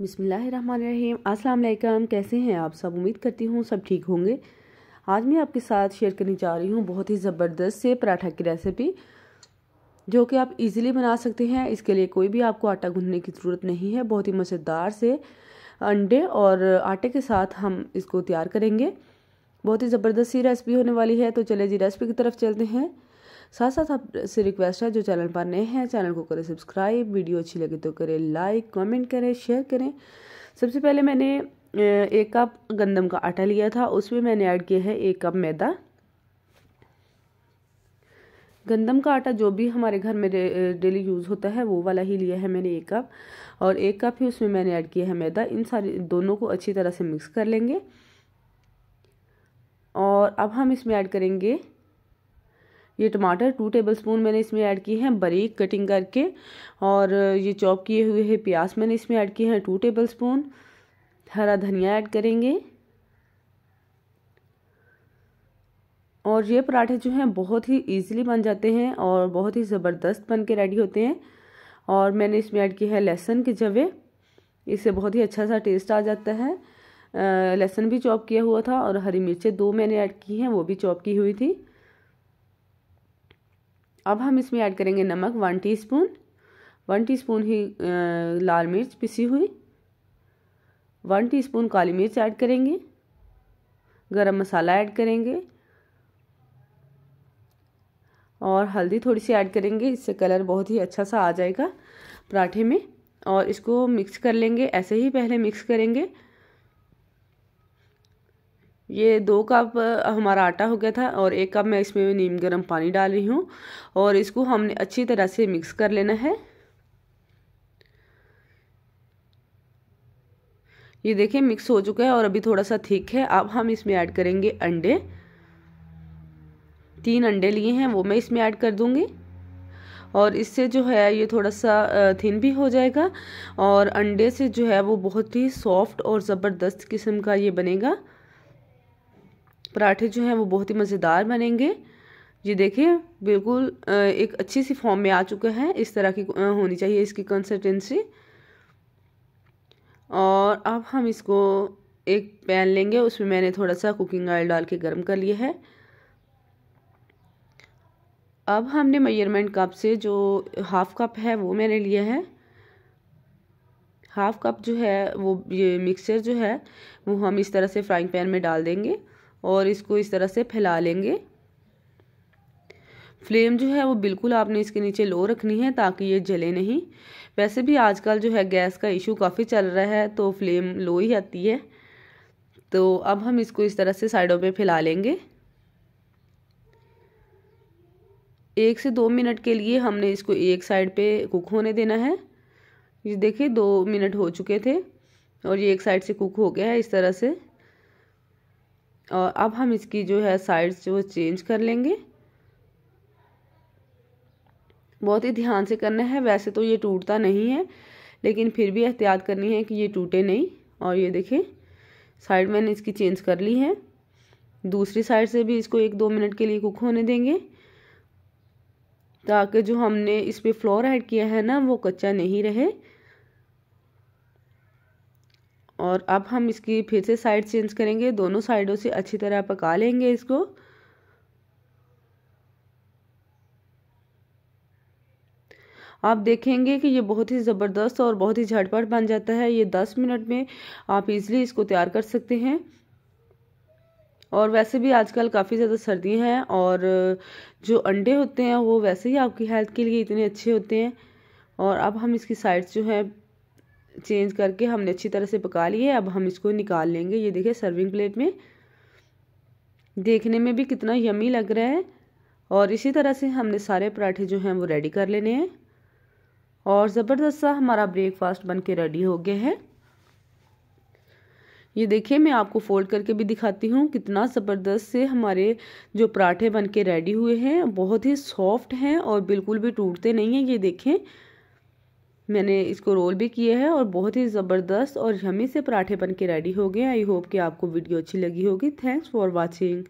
बिसमीम् अस्सलाम कैसे हैं आप सब उम्मीद करती हूँ सब ठीक होंगे आज मैं आपके साथ शेयर करने जा रही हूँ बहुत ही ज़बरदस्त से पराठा की रेसिपी जो कि आप इजीली बना सकते हैं इसके लिए कोई भी आपको आटा गूंदने की ज़रूरत नहीं है बहुत ही मज़ेदार से अंडे और आटे के साथ हम इसको तैयार करेंगे बहुत ही ज़बरदस्त सी रेसिपी होने वाली है तो चले जी रेसिपी की तरफ चलते हैं साथ साथ आपसे रिक्वेस्ट है जो चैनल पर नए हैं चैनल को करें सब्सक्राइब वीडियो अच्छी लगे तो करें लाइक कमेंट करें शेयर करें सबसे पहले मैंने एक कप गंदम का आटा लिया था उसमें मैंने ऐड किया है एक कप मैदा गंदम का आटा जो भी हमारे घर में डेली यूज़ होता है वो वाला ही लिया है मैंने एक कप और एक कप ही उसमें मैंने ऐड किया है मैदा इन सारी दोनों को अच्छी तरह से मिक्स कर लेंगे और अब हम इसमें ऐड करेंगे ये टमाटर टू टेबल स्पून मैंने इसमें ऐड किए हैं बारीक कटिंग करके और ये चॉप किए हुए हैं प्याज मैंने इसमें ऐड किए हैं टू टेबल स्पून हरा धनिया ऐड करेंगे और ये पराठे जो हैं बहुत ही इजीली बन जाते हैं और बहुत ही ज़बरदस्त बन के रेडी होते हैं और मैंने इसमें ऐड किया है लहसुन के जवे इससे बहुत ही अच्छा सा टेस्ट आ जाता है लहसुन भी चॉप किया हुआ था और हरी मिर्चें दो मैंने ऐड की हैं वो भी चॉप की हुई थी अब हम इसमें ऐड करेंगे नमक वन टीस्पून वन टीस्पून ही लाल मिर्च पिसी हुई वन टीस्पून काली मिर्च ऐड करेंगे गरम मसाला ऐड करेंगे और हल्दी थोड़ी सी ऐड करेंगे इससे कलर बहुत ही अच्छा सा आ जाएगा पराठे में और इसको मिक्स कर लेंगे ऐसे ही पहले मिक्स करेंगे ये दो कप हमारा आटा हो गया था और एक कप मैं इसमें नीम गर्म पानी डाल रही हूँ और इसको हमने अच्छी तरह से मिक्स कर लेना है ये देखें मिक्स हो चुका है और अभी थोड़ा सा थिक है अब हम इसमें ऐड करेंगे अंडे तीन अंडे लिए हैं वो मैं इसमें ऐड कर दूँगी और इससे जो है ये थोड़ा सा थिन भी हो जाएगा और अंडे से जो है वो बहुत ही सॉफ्ट और ज़बरदस्त किस्म का ये बनेगा पराठे जो हैं वो बहुत ही मज़ेदार बनेंगे ये देखिए बिल्कुल एक अच्छी सी फॉर्म में आ चुका है इस तरह की होनी चाहिए इसकी कंसिस्टेंसी और अब हम इसको एक पैन लेंगे उसमें मैंने थोड़ा सा कुकिंग ऑयल डाल के गर्म कर लिया है अब हमने मेजरमेंट कप से जो हाफ़ कप है वो मैंने लिया है हाफ़ कप जो है वो ये मिक्सचर जो है वो हम इस तरह से फ्राइंग पैन में डाल देंगे और इसको इस तरह से फैला लेंगे फ्लेम जो है वो बिल्कुल आपने इसके नीचे लो रखनी है ताकि ये जले नहीं वैसे भी आजकल जो है गैस का इशू काफ़ी चल रहा है तो फ्लेम लो ही आती है तो अब हम इसको इस तरह से साइडों पे फैला लेंगे एक से दो मिनट के लिए हमने इसको एक साइड पे कुक होने देना है ये देखिए दो मिनट हो चुके थे और ये एक साइड से कुक हो गया है इस तरह से और अब हम इसकी जो है साइड्स जो चेंज कर लेंगे बहुत ही ध्यान से करना है वैसे तो ये टूटता नहीं है लेकिन फिर भी एहतियात करनी है कि ये टूटे नहीं और ये देखें साइड मैंने इसकी चेंज कर ली है दूसरी साइड से भी इसको एक दो मिनट के लिए कुक होने देंगे ताकि जो हमने इस पर फ्लोर ऐड किया है ना वो कच्चा नहीं रहे और अब हम इसकी फिर से साइड चेंज करेंगे दोनों साइडों से अच्छी तरह पका लेंगे इसको आप देखेंगे कि ये बहुत ही ज़बरदस्त और बहुत ही झटपट बन जाता है ये दस मिनट में आप इज़िली इसको तैयार कर सकते हैं और वैसे भी आजकल काफ़ी ज़्यादा सर्दी हैं और जो अंडे होते हैं वो वैसे ही आपकी हेल्थ के लिए इतने अच्छे होते हैं और अब हम इसकी साइड्स जो है चेंज करके हमने अच्छी तरह से पका लिए अब हम इसको निकाल लेंगे ये देखिए सर्विंग प्लेट में देखने में भी कितना यमी लग रहा है और इसी तरह से हमने सारे पराठे जो हैं वो रेडी कर लेने हैं और ज़बरदस्त सा हमारा ब्रेकफास्ट बन के रेडी हो गया है ये देखिए मैं आपको फोल्ड करके भी दिखाती हूँ कितना ज़बरदस्त से हमारे जो पराठे बन के रेडी हुए हैं बहुत ही सॉफ्ट हैं और बिल्कुल भी टूटते नहीं हैं ये देखें मैंने इसको रोल भी किया है और बहुत ही ज़बरदस्त और यमी से पराठे बन के रेडी हो गए आई होप कि आपको वीडियो अच्छी लगी होगी थैंक्स फॉर वॉचिंग